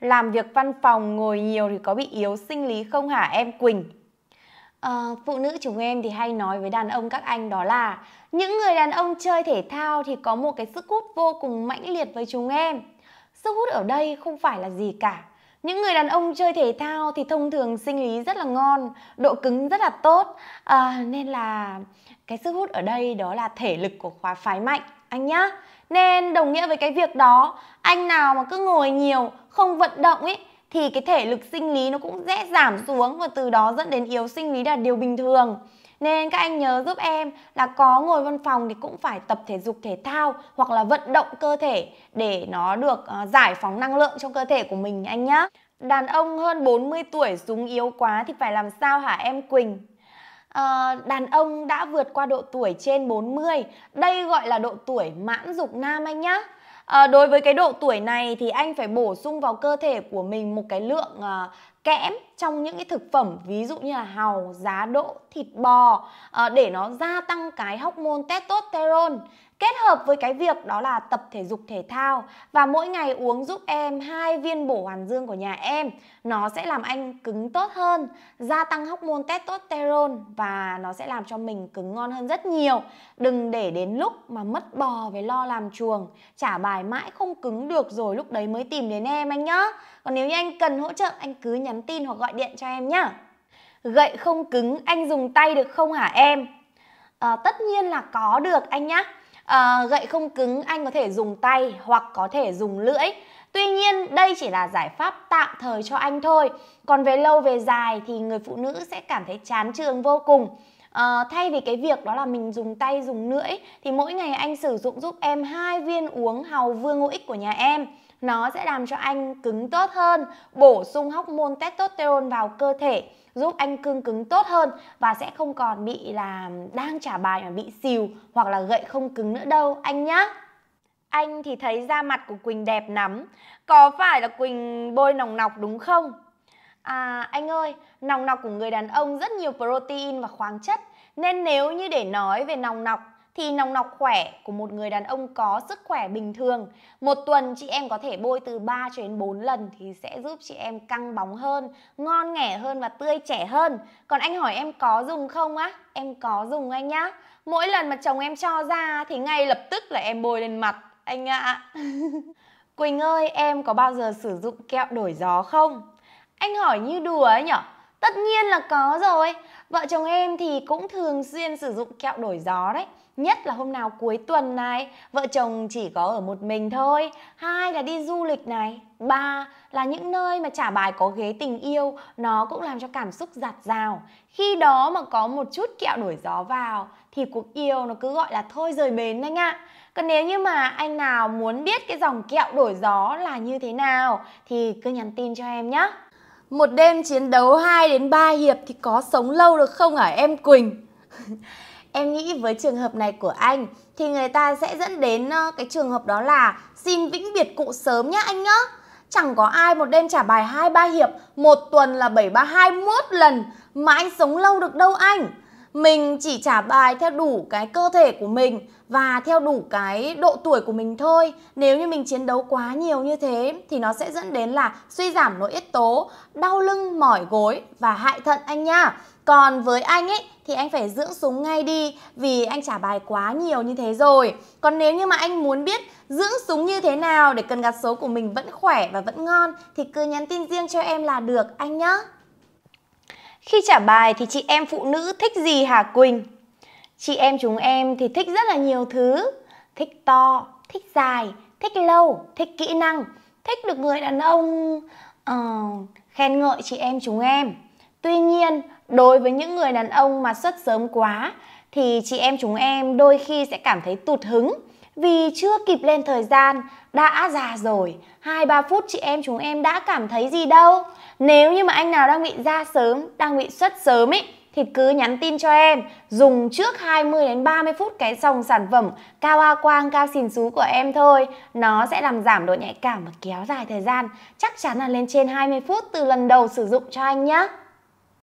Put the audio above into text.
Làm việc văn phòng ngồi nhiều thì có bị yếu sinh lý không hả em Quỳnh? À, phụ nữ chúng em thì hay nói với đàn ông các anh đó là những người đàn ông chơi thể thao thì có một cái sức hút vô cùng mãnh liệt với chúng em. Sức hút ở đây không phải là gì cả. Những người đàn ông chơi thể thao thì thông thường sinh lý rất là ngon, độ cứng rất là tốt, à, nên là cái sức hút ở đây đó là thể lực của khóa phái mạnh anh nhá. Nên đồng nghĩa với cái việc đó, anh nào mà cứ ngồi nhiều không vận động ấy thì cái thể lực sinh lý nó cũng dễ giảm xuống và từ đó dẫn đến yếu sinh lý là điều bình thường. Nên các anh nhớ giúp em là có ngồi văn phòng thì cũng phải tập thể dục thể thao hoặc là vận động cơ thể để nó được ờ, giải phóng năng lượng trong cơ thể của mình anh nhá. Đàn ông hơn 40 tuổi súng yếu quá thì phải làm sao hả em Quỳnh? À, đàn ông đã vượt qua độ tuổi trên 40, đây gọi là độ tuổi mãn dục nam anh nhá. À, đối với cái độ tuổi này thì anh phải bổ sung vào cơ thể của mình một cái lượng à, kẽm trong những cái thực phẩm ví dụ như là hàu, giá đỗ, thịt bò à, để nó gia tăng cái hormone testosterone Kết hợp với cái việc đó là tập thể dục thể thao và mỗi ngày uống giúp em hai viên bổ hoàn dương của nhà em, nó sẽ làm anh cứng tốt hơn, gia tăng hormone testosterone và nó sẽ làm cho mình cứng ngon hơn rất nhiều. Đừng để đến lúc mà mất bò với lo làm chuồng, trả bài mãi không cứng được rồi lúc đấy mới tìm đến em anh nhá. Còn nếu như anh cần hỗ trợ anh cứ nhắn tin hoặc gọi điện cho em nhá. Gậy không cứng anh dùng tay được không hả em? À, tất nhiên là có được anh nhá à, gậy không cứng anh có thể dùng tay hoặc có thể dùng lưỡi tuy nhiên đây chỉ là giải pháp tạm thời cho anh thôi còn về lâu về dài thì người phụ nữ sẽ cảm thấy chán trường vô cùng À, thay vì cái việc đó là mình dùng tay dùng lưỡi thì mỗi ngày anh sử dụng giúp em hai viên uống hào vương ngũ ích của nhà em nó sẽ làm cho anh cứng tốt hơn, bổ sung hormone testosterone vào cơ thể, giúp anh cương cứng tốt hơn và sẽ không còn bị là đang trả bài mà bị xìu hoặc là gậy không cứng nữa đâu anh nhá. Anh thì thấy da mặt của Quỳnh đẹp lắm, có phải là Quỳnh bôi nòng nọc đúng không? À anh ơi, nòng nọc của người đàn ông rất nhiều protein và khoáng chất nên nếu như để nói về nòng nọc thì nòng nọc khỏe của một người đàn ông có sức khỏe bình thường một tuần chị em có thể bôi từ 3 cho đến 4 lần thì sẽ giúp chị em căng bóng hơn ngon nghẻ hơn và tươi trẻ hơn còn anh hỏi em có dùng không á em có dùng anh nhá mỗi lần mà chồng em cho ra thì ngay lập tức là em bôi lên mặt anh ạ à. Quỳnh ơi em có bao giờ sử dụng kẹo đổi gió không anh hỏi như đùa ấy nhở Tất nhiên là có rồi. Vợ chồng em thì cũng thường xuyên sử dụng kẹo đổi gió đấy. Nhất là hôm nào cuối tuần này, vợ chồng chỉ có ở một mình thôi. Hai là đi du lịch này. Ba là những nơi mà trả bài có ghế tình yêu, nó cũng làm cho cảm xúc giặt rào. Khi đó mà có một chút kẹo đổi gió vào thì cuộc yêu nó cứ gọi là thôi rời bến anh ạ. À. Còn nếu như mà anh nào muốn biết cái dòng kẹo đổi gió là như thế nào thì cứ nhắn tin cho em nhé. Một đêm chiến đấu 2 đến 3 hiệp thì có sống lâu được không hả em Quỳnh? em nghĩ với trường hợp này của anh thì người ta sẽ dẫn đến cái trường hợp đó là xin vĩnh biệt cụ sớm nhá anh nhá. Chẳng có ai một đêm trả bài 2 3 hiệp, một tuần là 7 3 21 lần mà anh sống lâu được đâu anh mình chỉ trả bài theo đủ cái cơ thể của mình và theo đủ cái độ tuổi của mình thôi nếu như mình chiến đấu quá nhiều như thế thì nó sẽ dẫn đến là suy giảm nội tiết tố đau lưng mỏi gối và hại thận anh nha còn với anh ấy thì anh phải dưỡng súng ngay đi vì anh trả bài quá nhiều như thế rồi. Còn nếu như mà anh muốn biết dưỡng súng như thế nào để cần gạt số của mình vẫn khỏe và vẫn ngon thì cứ nhắn tin riêng cho em là được anh nhé. Khi trả bài thì chị em phụ nữ thích gì hả Quỳnh? Chị em chúng em thì thích rất là nhiều thứ. Thích to, thích dài, thích lâu, thích kỹ năng, thích được người đàn ông uh, khen ngợi chị em chúng em. Tuy nhiên, đối với những người đàn ông mà xuất sớm quá thì chị em chúng em đôi khi sẽ cảm thấy tụt hứng vì chưa kịp lên thời gian đã già rồi hai ba phút chị em chúng em đã cảm thấy gì đâu nếu như mà anh nào đang bị ra sớm đang bị xuất sớm ấy thì cứ nhắn tin cho em dùng trước 20 đến 30 phút cái dòng sản phẩm cao a quang cao xìn xú của em thôi nó sẽ làm giảm độ nhạy cảm và kéo dài thời gian chắc chắn là lên trên 20 phút từ lần đầu sử dụng cho anh nhé